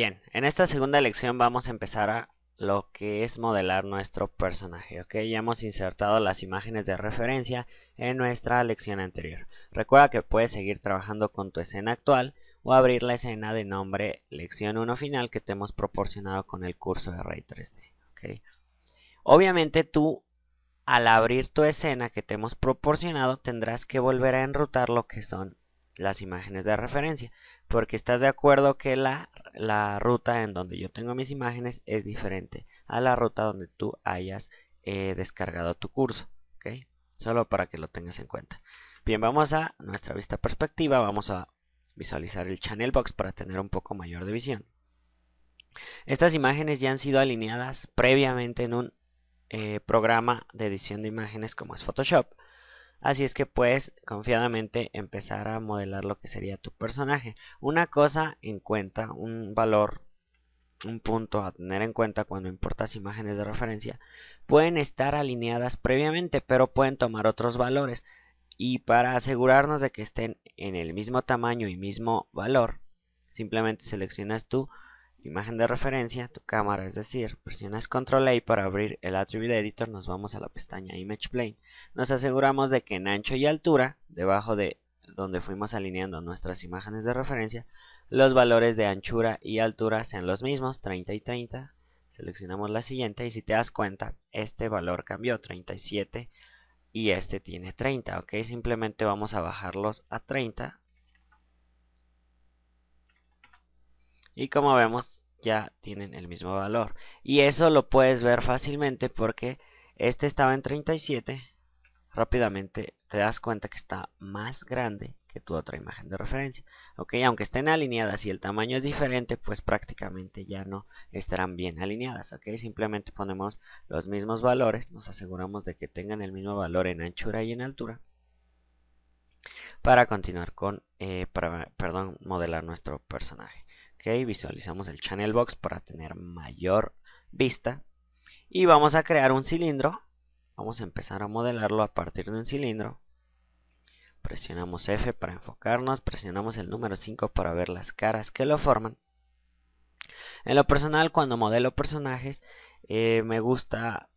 Bien, en esta segunda lección vamos a empezar a lo que es modelar nuestro personaje. Ok, ya hemos insertado las imágenes de referencia en nuestra lección anterior. Recuerda que puedes seguir trabajando con tu escena actual o abrir la escena de nombre lección 1 final que te hemos proporcionado con el curso de Ray 3D. Obviamente tú al abrir tu escena que te hemos proporcionado tendrás que volver a enrutar lo que son las imágenes de referencia porque estás de acuerdo que la, ruta en donde yo tengo mis imágenes es diferente a la ruta donde tú hayas eh, descargado tu curso ¿ok? solo para que lo tengas en cuenta bien vamos a nuestra vista perspectiva vamos a visualizar el channel box para tener un poco mayor de visión estas imágenes ya han sido alineadas previamente en un eh, programa de edición de imágenes como es Photoshop Así es que puedes confiadamente empezar a modelar lo que sería tu personaje. Una cosa en cuenta, un valor, un punto a tener en cuenta cuando importas imágenes de referencia, pueden estar alineadas previamente, pero pueden tomar otros valores. Y para asegurarnos de que estén en el mismo tamaño y mismo valor, simplemente seleccionas tú imagen de referencia, tu cámara, es decir, presionas Control A para abrir el Attribute Editor, nos vamos a la pestaña Image Plane. Nos aseguramos de que en ancho y altura, debajo de donde fuimos alineando nuestras imágenes de referencia, los valores de anchura y altura sean los mismos, 30 y 30. Seleccionamos la siguiente y si te das cuenta, este valor cambió, 37 y este tiene 30, ok, simplemente vamos a bajarlos a 30 y como vemos ya tienen el mismo valor y eso lo puedes ver fácilmente porque este estaba en 37 rápidamente te das cuenta que está más grande que tu otra imagen de referencia ok aunque estén alineadas y el tamaño es diferente pues prácticamente ya no estarán bien alineadas ok simplemente ponemos los mismos valores nos aseguramos de que tengan el mismo valor en anchura y en altura para continuar con eh, perdón modelar nuestro personaje ok visualizamos el channel box para tener mayor vista y vamos a crear un cilindro vamos a empezar a modelarlo a partir de un cilindro presionamos F para enfocarnos presionamos el número 5 para ver las caras que lo forman en lo personal cuando modelo personajes eh, me gusta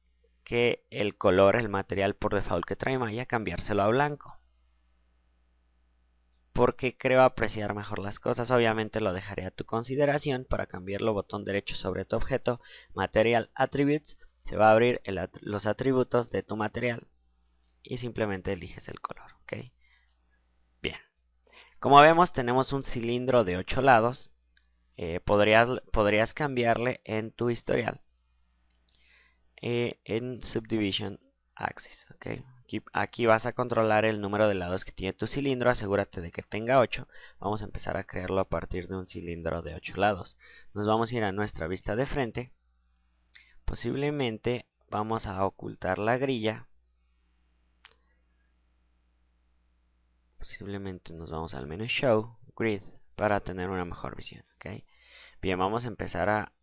que el color, el material por default que trae Maya, cambiárselo a blanco porque creo apreciar mejor las cosas. Obviamente lo dejaré a tu consideración para cambiarlo botón derecho sobre tu objeto, Material Attributes, se va a abrir los atributos de tu material y simplemente eliges el color. ¿ok? Bien, como vemos tenemos un cilindro de 8 lados, eh, podrías, podrías cambiarle en tu historial eh, en Subdivision Axis. ¿ok? Aquí, vas a controlar el número de lados que tiene tu cilindro, asegúrate de que tenga 8. Vamos a empezar a crearlo a partir de un cilindro de 8 lados. Nos vamos a ir a nuestra vista de frente. Posiblemente vamos a ocultar la grilla. Posiblemente nos vamos al menú Show, Grid, para tener una mejor visión. Bien, vamos a empezar a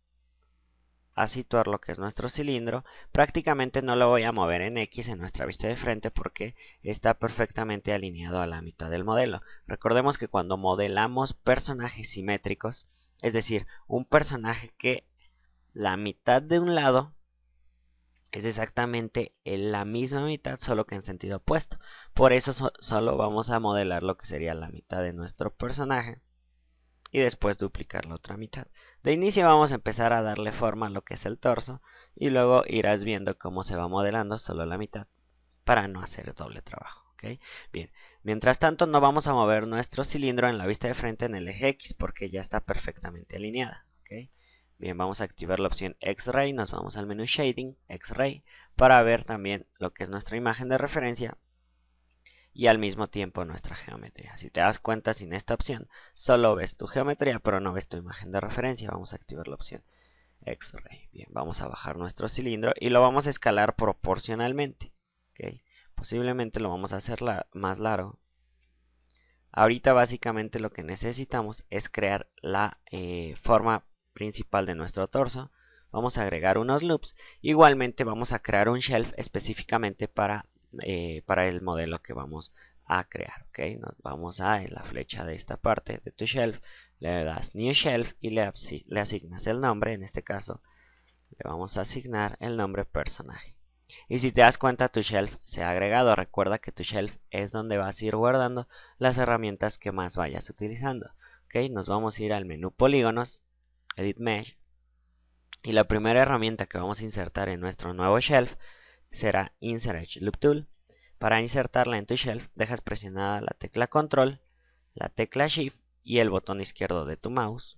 situar lo que es nuestro cilindro, prácticamente no lo voy a mover en X en nuestra vista de frente porque está perfectamente alineado a la mitad del modelo. Recordemos que cuando modelamos personajes simétricos, es decir, un personaje que la mitad de un lado es exactamente en la misma mitad, solo que en sentido opuesto. Por eso sólo solo vamos a modelar lo que sería la mitad de nuestro personaje y después duplicar la otra mitad. De inicio vamos a empezar a darle forma a lo que es el torso y luego irás viendo cómo se va modelando solo la mitad para no hacer doble trabajo. Bien, mientras tanto no vamos a mover nuestro cilindro en la vista de frente en el eje X porque ya está perfectamente alineada. Bien, vamos a activar la opción X-Ray, nos vamos al menú Shading, X-Ray, para ver también lo que es nuestra imagen de referencia y al mismo tiempo nuestra geometría. Si te das cuenta, sin esta opción, solo ves tu geometría, pero no ves tu imagen de referencia. Vamos a activar la opción X-Ray. Bien, vamos a bajar nuestro cilindro y lo vamos a escalar proporcionalmente. Posiblemente lo vamos a hacer más largo. Ahorita básicamente lo que necesitamos es crear la eh, forma principal de nuestro torso. Vamos a agregar unos loops. Igualmente vamos a crear un shelf específicamente para eh, para el modelo que vamos a crear. Nos vamos a la flecha de esta parte de tu shelf, le das New Shelf y le, le asignas el nombre, en este caso le vamos a asignar el nombre personaje. Y si te das cuenta, tu shelf se ha agregado. Recuerda que tu shelf es donde vas a ir guardando las herramientas que más vayas utilizando. ¿ok? Nos vamos a ir al menú polígonos, Edit Mesh. Y la primera herramienta que vamos a insertar en nuestro nuevo shelf será Insert Loop Tool. Para insertarla en tu shelf, dejas presionada la tecla Control, la tecla Shift y el botón izquierdo de tu mouse.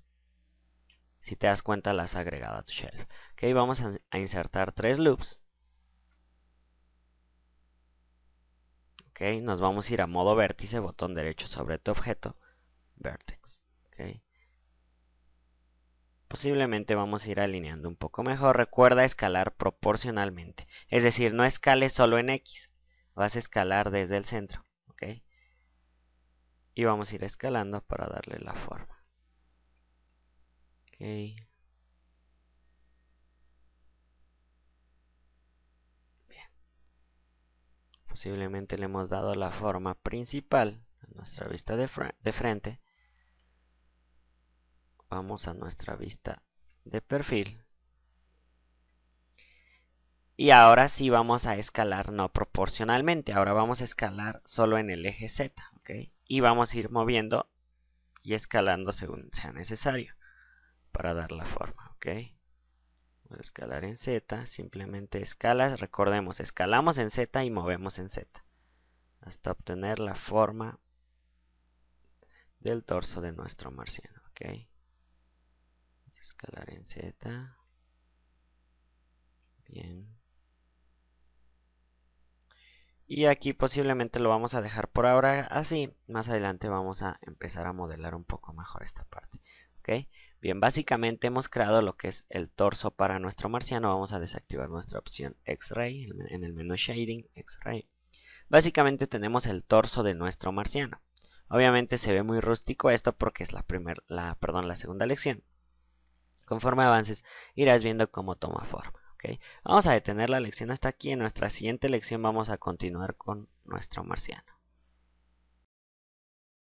Si te das cuenta, la has agregado a tu shelf. Ok, vamos a, insertar tres loops. Ok, nos vamos a ir a modo vértice, botón derecho sobre tu objeto, Vertex. Okay posiblemente vamos a ir alineando un poco mejor. Recuerda escalar proporcionalmente, es decir, no escales solo en X, vas a escalar desde el centro, ¿ok? Y vamos a ir escalando para darle la forma. Bien. Posiblemente le hemos dado la forma principal a nuestra vista de, de frente vamos a nuestra vista de perfil. Y ahora sí vamos a escalar no proporcionalmente. Ahora vamos a escalar solo en el eje Z. ¿ok? Y vamos a ir moviendo y escalando según sea necesario para dar la forma. ¿ok? Voy a escalar en Z. Simplemente escalas. Recordemos, escalamos en Z y movemos en Z. Hasta obtener la forma del torso de nuestro marciano. ¿ok? escalar en Z. Bien. Y aquí posiblemente lo vamos a dejar por ahora así. Más adelante vamos a empezar a modelar un poco mejor esta parte. ¿Ok? Bien, básicamente hemos creado lo que es el torso para nuestro marciano. Vamos a desactivar nuestra opción X-Ray en el menú Shading X-Ray. Básicamente tenemos el torso de nuestro marciano. Obviamente se ve muy rústico esto porque es la, primer, la, perdón, la segunda lección. Conforme avances, irás viendo cómo toma forma. ¿okay? Vamos a detener la lección hasta aquí. En nuestra siguiente lección vamos a continuar con nuestro marciano.